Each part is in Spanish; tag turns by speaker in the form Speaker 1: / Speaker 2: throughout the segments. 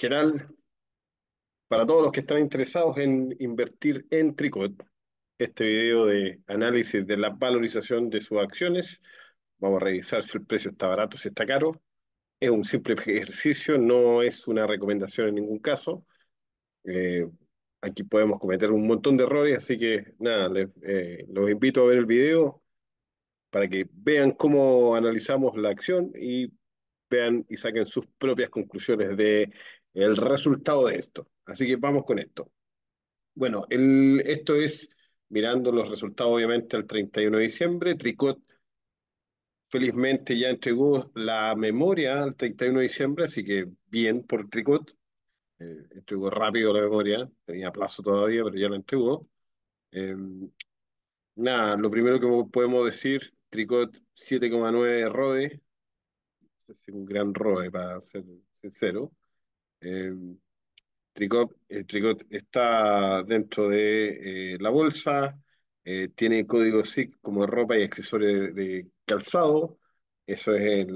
Speaker 1: ¿Qué Para todos los que están interesados en invertir en Tricot, este video de análisis de la valorización de sus acciones, vamos a revisar si el precio está barato, si está caro. Es un simple ejercicio, no es una recomendación en ningún caso. Eh, aquí podemos cometer un montón de errores, así que nada, les, eh, los invito a ver el video para que vean cómo analizamos la acción y vean y saquen sus propias conclusiones de el resultado de esto. Así que vamos con esto. Bueno, el, esto es mirando los resultados obviamente al 31 de diciembre. Tricot felizmente ya entregó la memoria al 31 de diciembre, así que bien por Tricot. Eh, entregó rápido la memoria, tenía plazo todavía, pero ya la entregó. Em, nada, lo primero que podemos decir, Tricot 7,9 ROE, es un gran ROE para ser sincero. Em, Tricot, eh, Tricot, está dentro de eh, la bolsa, eh, tiene código SIC como ropa y accesorios de, calzado. Eso es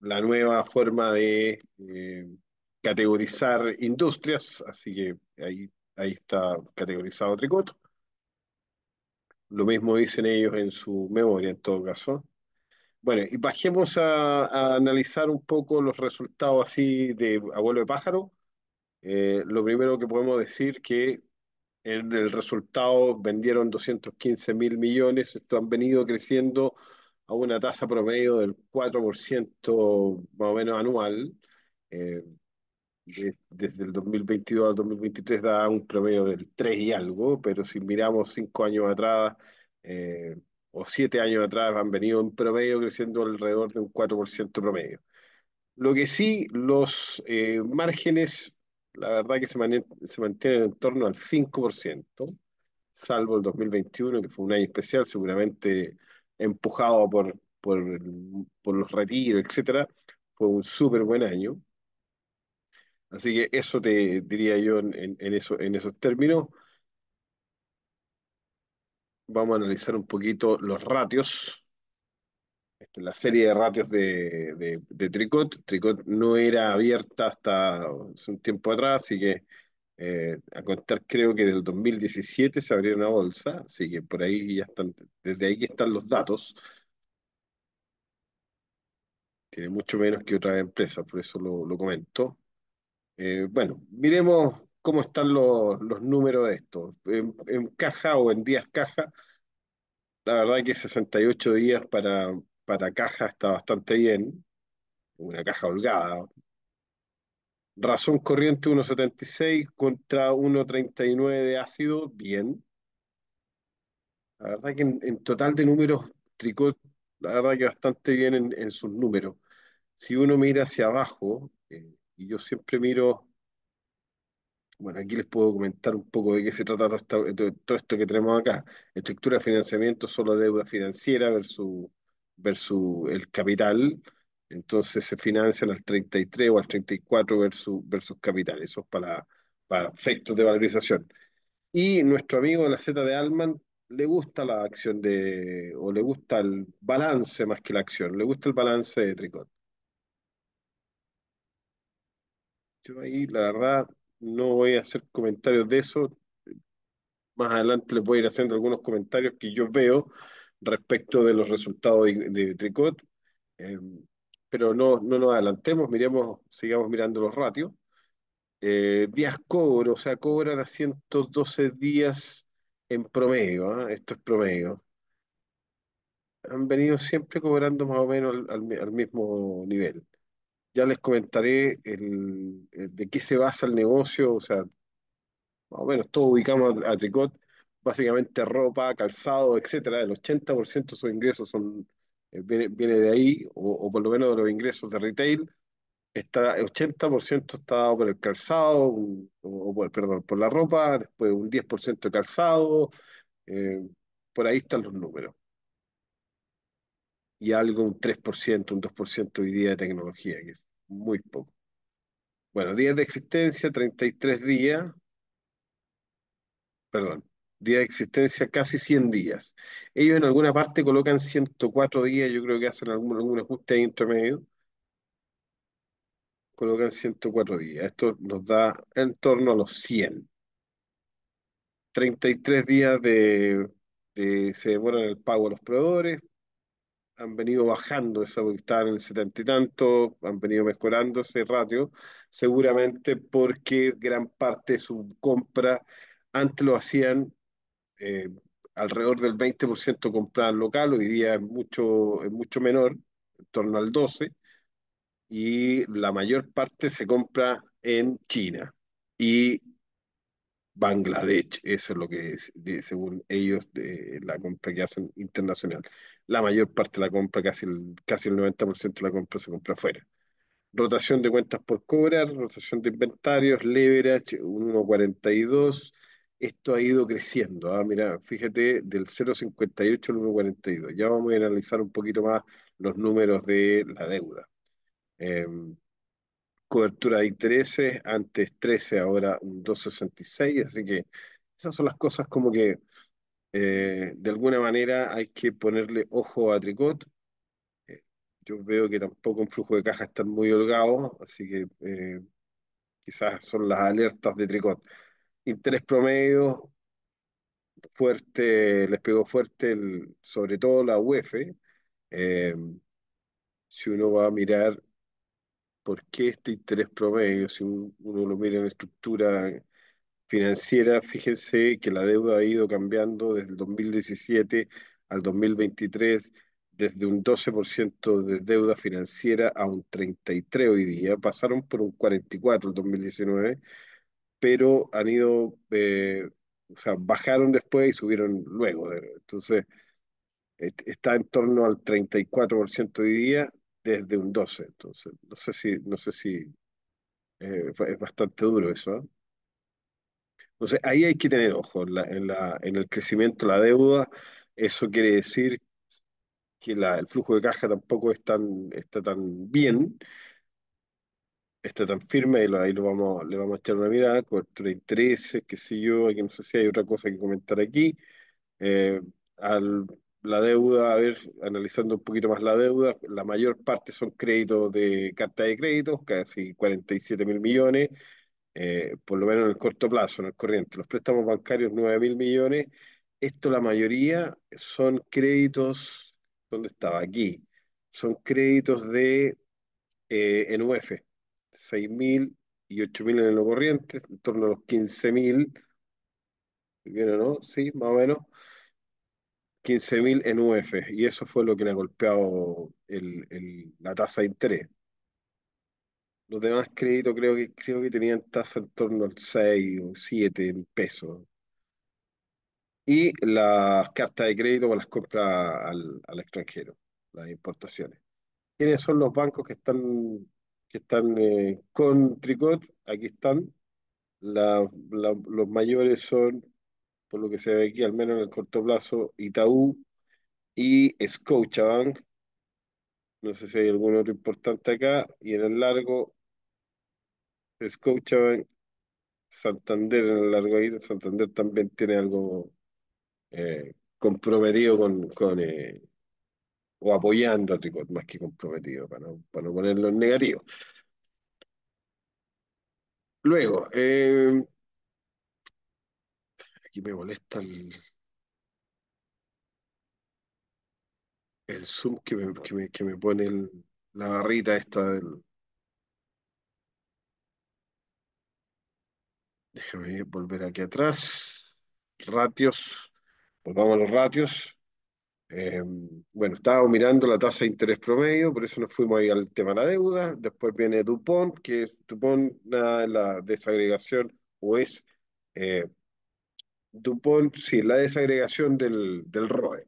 Speaker 1: la nueva forma de em, categorizar industrias, así que ahí, ahí está categorizado Tricot. Lo mismo dicen ellos en su memoria, en todo caso. Bueno, y bajemos a, analizar un poco los resultados así de abuelo de pájaro. Eh, lo primero que podemos decir que en el resultado vendieron 215 mil millones, esto han venido creciendo a una tasa promedio del 4% más o menos anual. Eh, desde el 2022 al 2023 da un promedio del 3 y algo, pero si miramos cinco años atrás, eh, o siete años atrás han venido en promedio creciendo alrededor de un 4% promedio. Lo que sí, los eh, márgenes, la verdad que se, mantienen en torno al 5%, salvo el 2021, que fue un año especial, seguramente empujado por, por, los retiros, etcétera, fue un súper buen año. Así que eso te diría yo en, eso, en esos términos vamos a analizar un poquito los ratios. Este, la serie de ratios de, Tricot. Tricot no era abierta hasta hace un tiempo atrás, así que eh, a contar creo que del 2017 se abrió una bolsa, así que por ahí ya están, desde ahí que están los datos. Tiene mucho menos que otras empresas, por eso lo, lo comento. Eh, bueno, miremos cómo están los, números de esto. En, caja o en días caja, la verdad que 68 días para, para caja está bastante bien, una caja holgada. Razón corriente 1.76 contra 1.39 de ácido, bien. La verdad que en, total de números, Tricot, la verdad que bastante bien en, sus números. Si uno mira hacia abajo, eh, y yo siempre miro bueno, aquí les puedo comentar un poco de qué se trata todo, esto, que tenemos acá. Estructura de financiamiento, solo deuda financiera versus, versus el capital. Entonces se financian al 33 o al 34 versus, versus capital. Eso es para, para efectos de valorización. Y nuestro amigo de la Z de Alman le gusta la acción de, o le gusta el balance más que la acción, le gusta el balance de Tricot. Yo ahí, la verdad, no voy a hacer comentarios de eso. Más adelante les voy a ir haciendo algunos comentarios que yo veo respecto de los resultados de, Tricot. Em, pero no, no nos adelantemos, miremos, sigamos mirando los ratios. Eh, días cobro, o sea, cobran a 112 días en promedio, ¿ah? esto es promedio. Han venido siempre cobrando más o menos al mismo nivel ya les comentaré de qué se basa el negocio, o sea, más o menos todos ubicamos a, Tricot, básicamente ropa, calzado, etcétera. El 80% de sus ingresos son, eh, viene, de ahí, o, por lo menos de los ingresos de retail. Está, el 80% está dado por el calzado, o, por, perdón, por la ropa, después un 10% de calzado, eh, por ahí están los números y algo, un 3%, un 2% hoy día de tecnología, que es muy poco. Bueno, días de existencia, 33 días, perdón, día de existencia casi 100 días. Ellos en alguna parte colocan 104 días, yo creo que hacen algún, algún ajuste ahí entre medio. Colocan 104 días. Esto nos da en torno a los 100. 33 días de, de se demoran el pago a los proveedores, han venido bajando esa en el setenta y tanto, han venido mejorando ese ratio, seguramente porque gran parte de su compra antes lo hacían eh, alrededor del 20% compra local, hoy día es mucho, mucho menor, en torno al 12%, y la mayor parte se compra en China. Y Bangladesh, eso es lo que según ellos, de la compra que hacen internacional. La mayor parte de la compra, casi el, casi el 90% de la compra se compra afuera. Rotación de cuentas por cobrar, rotación de inventarios, leverage, 1.42. Esto ha ido creciendo. ¿ah? Mira, fíjate, del 0.58 al 1.42. Ya vamos a analizar un poquito más los números de la deuda. Em, cobertura de intereses, antes 13, ahora un 266, así que esas son las cosas como que eh, de alguna manera hay que ponerle ojo a Tricot. Eh, yo veo que tampoco en flujo de caja están muy holgados, así que eh, quizás son las alertas de Tricot. Interés promedio fuerte, les pegó fuerte sobre todo la UEF. si uno va a mirar ¿Por qué este interés promedio? Si uno lo mira en estructura financiera, fíjense que la deuda ha ido cambiando desde el 2017 al 2023, desde un 12% de deuda financiera a un 33% hoy día. Pasaron por un 44% el 2019, pero han ido, eh, o sea, bajaron después y subieron luego. Entonces, está en torno al 34% hoy día desde un 12. Entonces, no sé si, no sé si eh, es bastante duro eso. ¿eh? Entonces, ahí hay que tener ojo en, la, en, el crecimiento la deuda. Eso quiere decir que la, el flujo de caja tampoco está tan bien, está tan firme, y ahí lo vamos, le vamos a echar una mirada, cobertura de intereses, qué sé yo, no sé si hay otra cosa que comentar aquí. Eh, al la deuda, a ver, analizando un poquito más la deuda, la mayor parte son créditos de carta de crédito casi 47 mil millones, eh, por lo menos en el corto plazo, en el corriente. Los préstamos bancarios, 9 mil millones. Esto la mayoría son créditos, ¿dónde estaba? Aquí. Son créditos de eh, en UF, 6 mil y 8 mil en lo corriente, en torno a los 15 mil. ¿Bien o no? Sí, más o menos. 15.000 en UF, y eso fue lo que le ha golpeado el, la tasa de interés. Los demás créditos creo que, creo que tenían tasa en torno al 6 o 7 en pesos. Y las cartas de crédito con las compras al, al extranjero, las importaciones. ¿Quiénes son los bancos que están, que están eh, con Tricot? Aquí están. los mayores son por lo que se ve aquí, al menos en el corto plazo, Itaú y Scotiabank. No sé si hay algún otro importante acá. Y en el largo, Scotiabank, Santander en el largo ahí. Santander también tiene algo eh, comprometido con, con eh, o apoyando a Tricot, más que comprometido, para no, para no ponerlo en negativo. Luego, eh, Aquí me molesta el, el zoom que me, que me, pone la barrita esta del... Déjame volver aquí atrás. Ratios. Volvamos a los ratios. Eh, bueno, estaba mirando la tasa de interés promedio, por eso nos fuimos ahí al tema de la deuda. Después viene Dupont, que Dupont, la, la desagregación o es eh, DuPont, pues, sí, la desagregación del, ROE.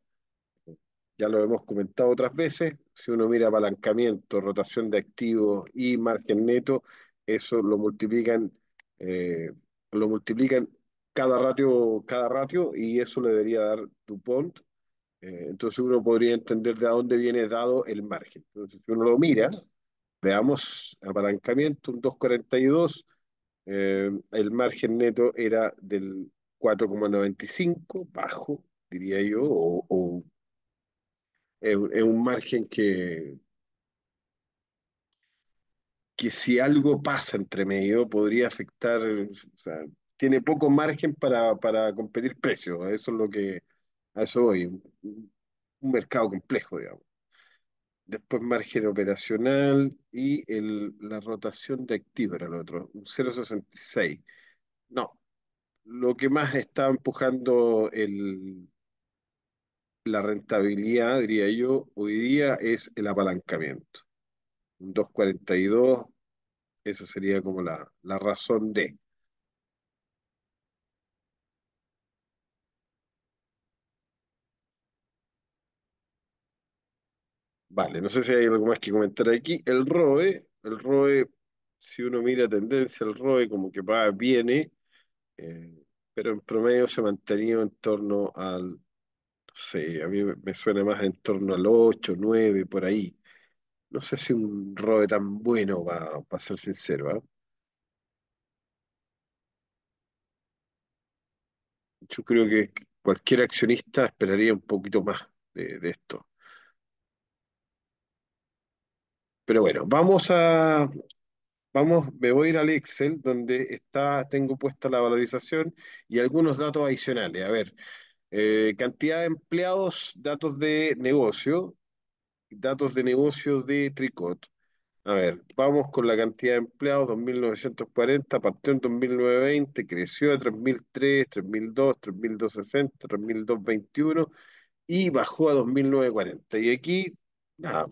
Speaker 1: Ya lo hemos comentado otras veces, si uno mira apalancamiento, rotación de activos y margen neto, eso lo multiplican, eh, lo multiplican cada ratio, cada ratio y eso le debería dar DuPont. Eh, entonces uno podría entender de dónde viene dado el margen. Entonces, si uno lo mira, veamos apalancamiento, un 2,42, eh, el margen neto era del 4,95, bajo, diría yo, o, es, un margen que, que si algo pasa entre medio podría afectar, o sea, tiene poco margen para, para competir precios, eso es lo que, a eso voy, un, mercado complejo, digamos. Después margen operacional y el, la rotación de activo era el otro, un 0,66. No, lo que más está empujando el, la rentabilidad, diría yo, hoy día es el apalancamiento. Un 242, esa sería como la, razón de. Vale, no sé si hay algo más que comentar aquí. El ROE, el ROE, si uno mira tendencia, el ROE como que va, viene, eh, pero en promedio se ha mantenido en torno al, no sé, a mí me suena más en torno al 8, 9, por ahí. No sé si un robe tan bueno, va a ser sincero, ¿ah? Yo creo que cualquier accionista esperaría un poquito más de esto. Pero bueno, vamos a, Vamos, me voy a ir al Excel donde está, tengo puesta la valorización y algunos datos adicionales. A ver, eh, cantidad de empleados, datos de negocio, datos de negocio de Tricot. A ver, vamos con la cantidad de empleados, 2.940, partió en 2.920, creció a 3.003, 3.002, 3.260, 3.221 y bajó a 2.940. Y aquí, nada,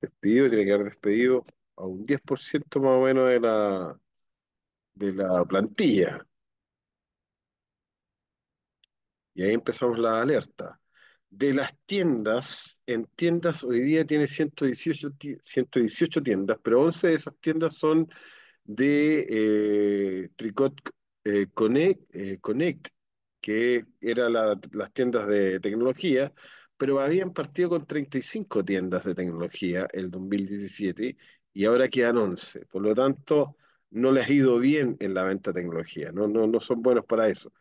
Speaker 1: despedido, tiene que haber despedido a un 10% más o menos de la, de la plantilla. Y ahí empezamos la alerta. De las tiendas, en tiendas hoy día tiene 118, 118 tiendas, pero 11 de esas tiendas son de eh, Tricot eh, eh, Connect, que eran las tiendas de tecnología, pero habían partido con 35 tiendas de tecnología el 2017 y ahora quedan 11. Por lo tanto, no les ha ido bien en la venta de tecnología, no, no, son buenos para eso.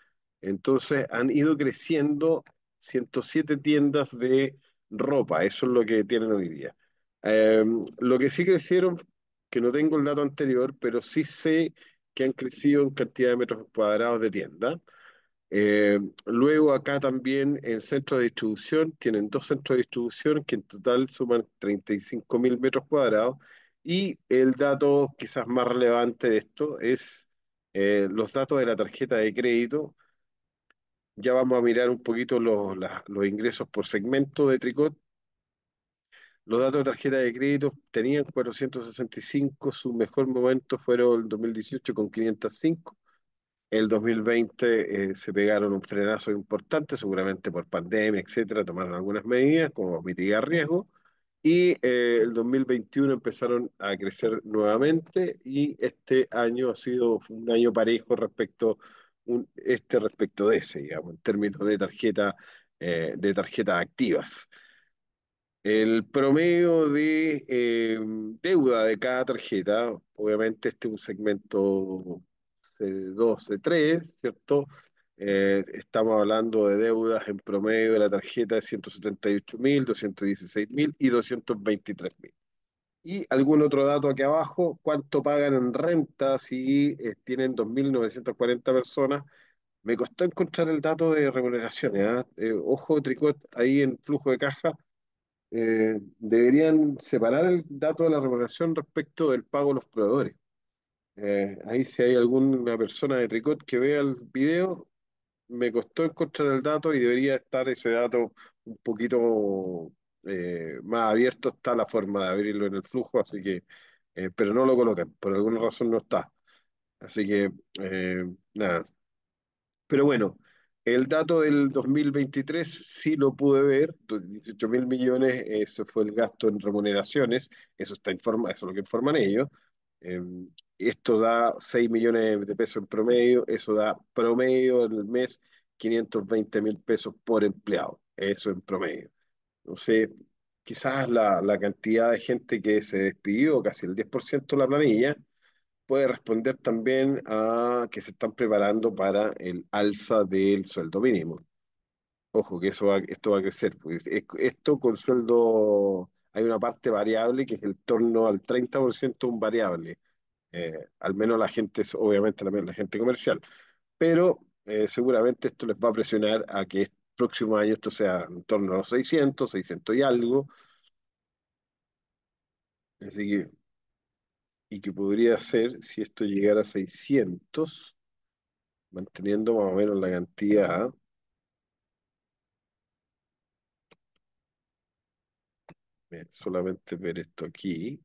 Speaker 1: Entonces han ido creciendo 107 tiendas de ropa, eso es lo que tienen hoy día. Em, lo que sí crecieron, que no tengo el dato anterior, pero sí sé que han crecido en cantidad de metros cuadrados de tienda. Em, luego acá también en centro de distribución, tienen dos centros de distribución que en total suman 35 mil metros cuadrados y el dato quizás más relevante de esto es eh, los datos de la tarjeta de crédito. Ya vamos a mirar un poquito los, ingresos por segmento de Tricot. Los datos de tarjeta de crédito tenían 465, su mejor momento fueron el 2018 con 505. El 2020 eh, se pegaron un frenazo importante, seguramente por pandemia, etcétera, tomaron algunas medidas como mitigar riesgo y eh, el 2021 empezaron a crecer nuevamente y este año ha sido un año parejo respecto un, este respecto de ese, digamos, en términos de tarjeta eh, de tarjetas activas. El promedio de eh, deuda de cada tarjeta, obviamente este es un segmento C2, C3, ¿cierto? Eh, estamos hablando de deudas en promedio de la tarjeta de 178 mil, y 223.000 Y algún otro dato aquí abajo, cuánto pagan en renta si eh, tienen 2.940 personas. Me costó encontrar el dato de remuneraciones. ¿eh? ojo, Tricot, ahí en flujo de caja, deberían separar el dato de la remuneración respecto del pago a los proveedores. ahí si hay alguna persona de Tricot que vea el video, me costó encontrar el dato y debería estar ese dato un poquito eh, más abierto, está la forma de abrirlo en el flujo, así que, eh, pero no lo colocan, por alguna razón no está. Así que, eh, nada. Pero bueno, el dato del 2023 sí lo pude ver, 18 mil millones, eso fue el gasto en remuneraciones, eso, está informa, eso es lo que informan ellos. Em, esto da 6 millones de pesos en promedio, eso da promedio en el mes 520 mil pesos por empleado, eso en promedio. No sé, quizás la, la cantidad de gente que se despidió, casi el 10% de la planilla, puede responder también a que se están preparando para el alza del sueldo mínimo. Ojo, que eso esto va a crecer. Pues, esto con sueldo, hay una parte variable que es el torno al 30% un variable. Eh, al menos la gente, es obviamente la, gente comercial, pero eh, seguramente esto les va a presionar a que el próximo año esto sea en torno a los 600, 600 y algo, así que, y que podría ser, si esto llegara a 600, manteniendo más o menos la cantidad, ¿ah? solamente ver esto aquí.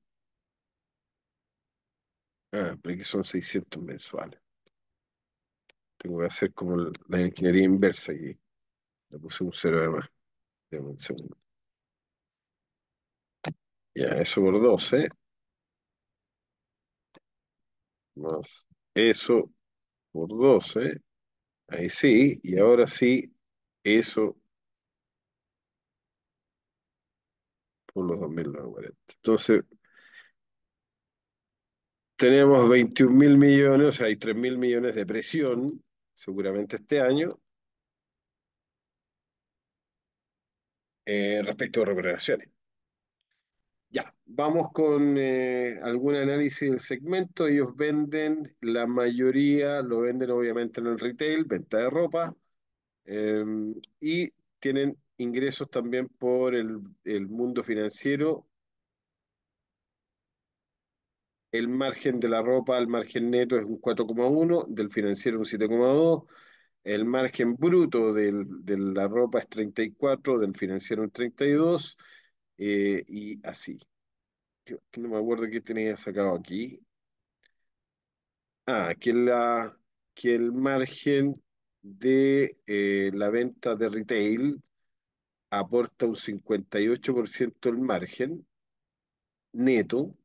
Speaker 1: Ah, pero aquí son 600 mensuales. Tengo que hacer como la ingeniería inversa aquí. Le puse un cero de más. Ya, eso por 12. ¿eh? Más eso por 12. ¿eh? Ahí sí. Y ahora sí, eso por los 2940. Entonces, tenemos 21 mil millones, o sea, hay 3 mil millones de presión, seguramente este año, eh, respecto a remuneraciones. Ya, vamos con eh, algún análisis del segmento. Ellos venden, la mayoría lo venden obviamente en el retail, venta de ropa, em, y tienen ingresos también por el, el mundo financiero el margen de la ropa, el margen neto es un 4,1, del financiero un 7,2, el margen bruto de la ropa es 34, del financiero un 32, eh, y así. no me acuerdo qué tenía sacado aquí. Ah, que, la, que el margen de eh, la venta de retail aporta un 58% el margen neto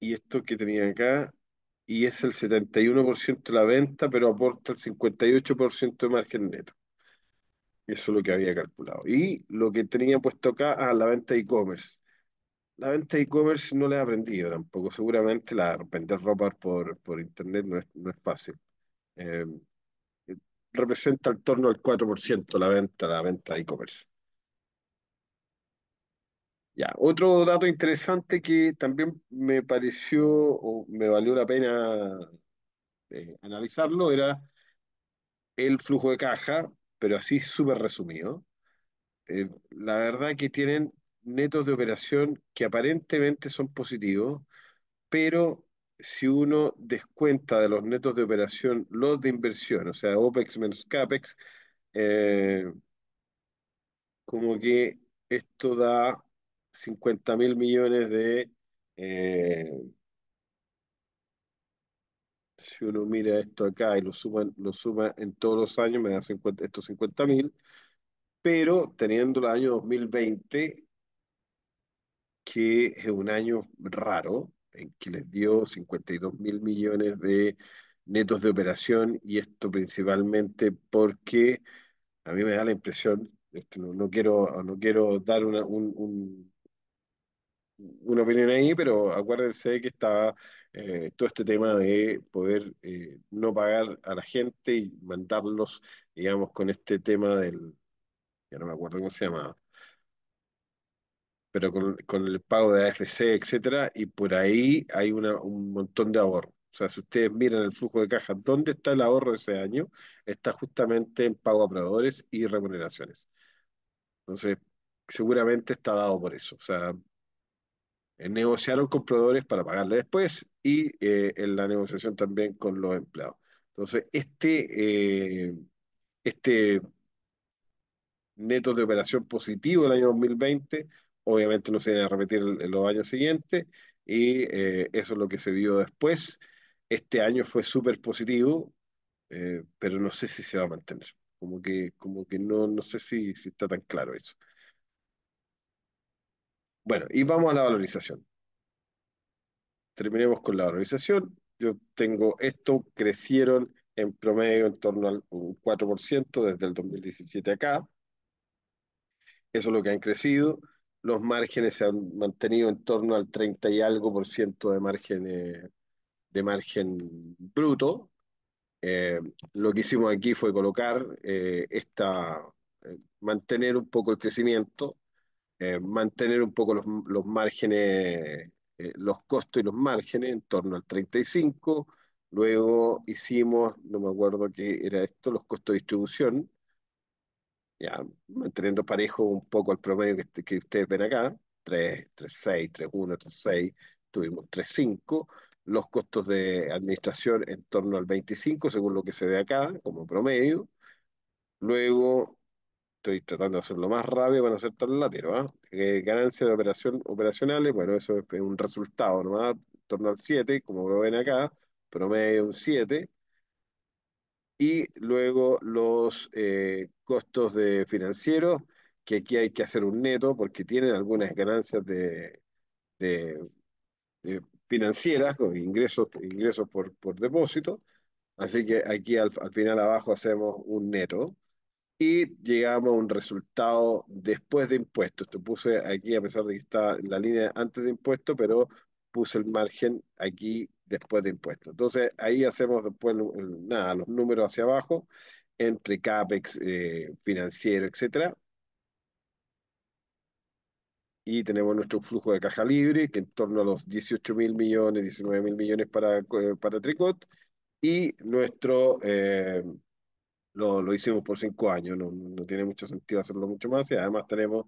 Speaker 1: y esto que tenía acá, y es el 71% de la venta, pero aporta el 58% de margen neto. Eso es lo que había calculado. Y lo que tenía puesto acá, a ah, la venta de e-commerce. La venta de e-commerce no la he aprendido tampoco. Seguramente la vender ropa por, por internet no es, no es fácil. Eh, representa al torno al 4% la venta, la venta de e-commerce. Ya, otro dato interesante que también me pareció o me valió la pena eh, analizarlo era el flujo de caja, pero así súper resumido. Eh, la verdad que tienen netos de operación que aparentemente son positivos, pero si uno descuenta de los netos de operación los de inversión, o sea, OPEX menos CAPEX, eh, como que esto da 50 mil millones de... Eh, si uno mira esto acá y lo suma, lo suma en todos los años, me da 50, estos 50 mil, pero teniendo el año 2020, que es un año raro, en que les dio 52 mil millones de netos de operación, y esto principalmente porque a mí me da la impresión, no, no, quiero, no quiero dar una, un una opinión ahí, pero acuérdense que está eh, todo este tema de poder eh, no pagar a la gente y mandarlos, digamos, con este tema del, ya no me acuerdo cómo se llamaba, pero con, con, el pago de AFC, etcétera, y por ahí hay una, un montón de ahorro. O sea, si ustedes miran el flujo de caja, ¿dónde está el ahorro ese año? Está justamente en pago a proveedores y remuneraciones. Entonces, seguramente está dado por eso. O sea, eh, negociaron con proveedores para pagarle después y eh, en la negociación también con los empleados. Entonces, este, eh, este neto de operación positivo del año 2020, obviamente no se viene a repetir en los años siguientes y eso es lo que se vio después. Este año fue súper positivo, pero no sé si se va a mantener. Como que, como que no, no sé si, si está tan claro eso. Bueno, y vamos a la valorización. Terminemos con la valorización. Yo tengo esto, crecieron en promedio en torno al 4% desde el 2017 acá. Eso es lo que han crecido. Los márgenes se han mantenido en torno al 30 y algo por ciento de margen, de margen bruto. Eh, lo que hicimos aquí fue colocar eh, esta, eh, mantener un poco el crecimiento, eh, mantener un poco los, los márgenes, eh, los costos y los márgenes en torno al 35. Luego hicimos, no me acuerdo qué era esto, los costos de distribución, ya manteniendo parejo un poco el promedio que, este, que ustedes ven acá, 3, 3, 6, 3, 1, 3, 6, tuvimos 3, 5, los costos de administración en torno al 25, según lo que se ve acá como promedio. Luego estoy tratando de hacerlo más rápido para no ser tan latero. ¿ah? ¿eh? ganancias de operación, operacionales, bueno, eso es un resultado no torno al 7, como lo ven acá, promedio un 7. Y luego los eh, costos de financieros, que aquí hay que hacer un neto porque tienen algunas ganancias de, de, financieras, con ingresos, ingresos por, por depósito. Así que aquí al, al final abajo hacemos un neto y llegamos a un resultado después de impuestos. Te puse aquí, a pesar de que está en la línea antes de impuestos, pero puse el margen aquí después de impuestos. Entonces ahí hacemos después nada, los números hacia abajo entre CAPEX eh, financiero, etcétera. Y tenemos nuestro flujo de caja libre, que en torno a los 18 mil millones, 19 mil millones para, eh, para Tricot, y nuestro eh, lo, lo hicimos por cinco años, no, no, tiene mucho sentido hacerlo mucho más y además tenemos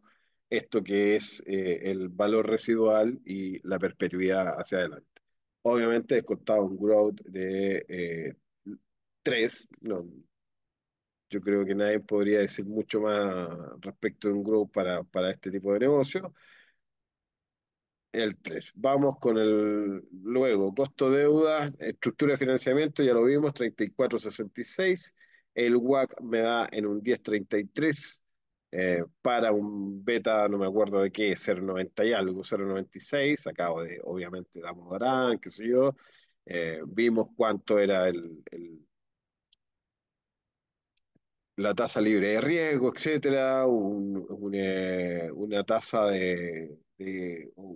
Speaker 1: esto que es eh, el valor residual y la perpetuidad hacia adelante. Obviamente descontado un growth de eh, tres, no, yo creo que nadie podría decir mucho más respecto de un growth para, para este tipo de negocio. El 3. Vamos con el luego, costo deuda, estructura de financiamiento, ya lo vimos, 34.66. El WAC me da en un 10.33 eh, para un beta, no me acuerdo de qué, 0.90 y algo, 0.96. Acabo de, obviamente, damos Darán, qué sé yo. Eh, vimos cuánto era el, la tasa libre de riesgo, etcétera, eh, una, tasa de,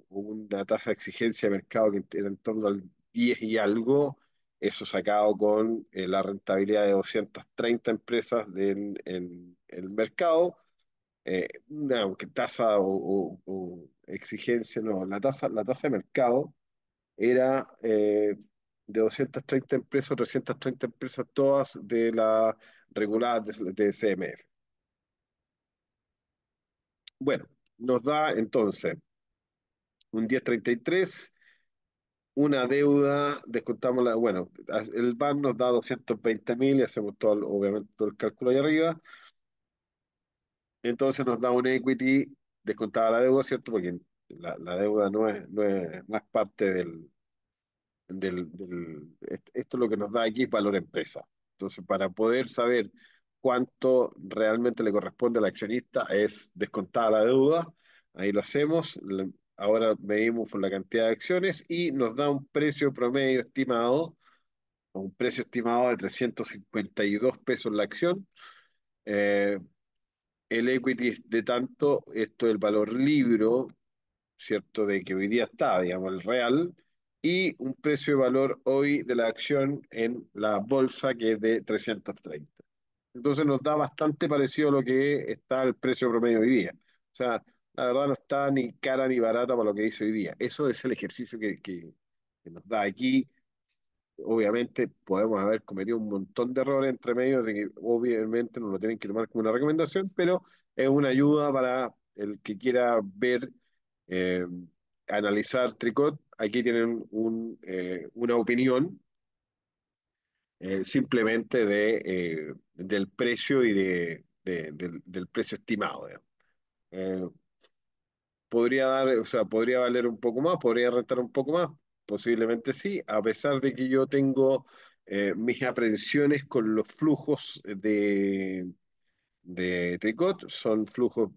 Speaker 1: una tasa de exigencia de mercado que era en torno al 10 y algo, eso sacado con eh, la rentabilidad de 230 empresas de, en, el mercado. Eh, una tasa o, exigencia, no, la tasa, la tasa de mercado era eh, de 230 empresas, 330 empresas, todas de la regulada de, de CMF. Bueno, nos da entonces un 1033 una deuda, descontamos la, bueno, el BAN nos da 220 mil y hacemos todo, el, obviamente, el cálculo ahí arriba. Entonces nos da un equity descontada la deuda, ¿cierto? Porque la, la deuda no es, no es, más parte del, del, Esto es lo que nos da aquí, valor empresa. Entonces, para poder saber cuánto realmente le corresponde al accionista es descontada la deuda, ahí lo hacemos, ahora medimos por la cantidad de acciones y nos da un precio promedio estimado, un precio estimado de 352 pesos la acción. Eh, el equity de tanto, esto es el valor libro, ¿cierto? De que hoy día está, digamos, el real, y un precio de valor hoy de la acción en la bolsa que es de 330. Entonces nos da bastante parecido a lo que está el precio promedio hoy día. O sea, la verdad no está ni cara ni barata para lo que dice hoy día. Eso es el ejercicio que, nos da aquí. Obviamente podemos haber cometido un montón de errores entre medios así que obviamente nos lo tienen que tomar como una recomendación, pero es una ayuda para el que quiera ver, eh, analizar Tricot. Aquí tienen un, eh, una opinión eh, simplemente de, del precio y de, del, precio estimado podría dar, o sea, podría valer un poco más, podría rentar un poco más, posiblemente sí, a pesar de que yo tengo eh, mis aprensiones con los flujos de, de Tricot, son flujos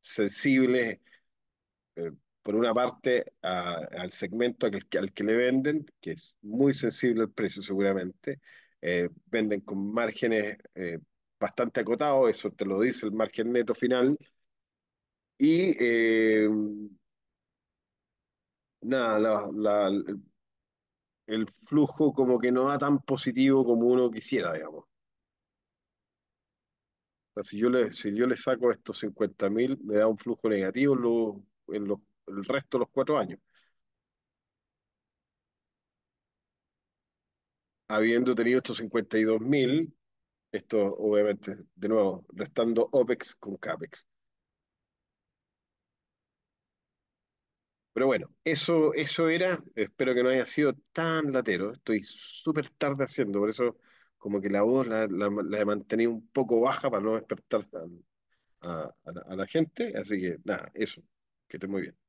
Speaker 1: sensibles, eh, por una parte, al segmento al que, al que, le venden, que es muy sensible al precio seguramente, eh, venden con márgenes bastante acotados, eso te lo dice el margen neto final, y eh, nada, el flujo como que no va tan positivo como uno quisiera, digamos. si yo le, si yo le saco estos 50.000 me da un flujo negativo en, en el resto de los cuatro años, habiendo tenido estos 52.000 Esto, obviamente, de nuevo, restando OPEX con CAPEX. Pero bueno, eso, eso era, espero que no haya sido tan latero, estoy súper tarde haciendo, por eso como que la voz la, he mantenido un poco baja para no despertar a, la, a la gente, así que nada, eso, que esté muy bien.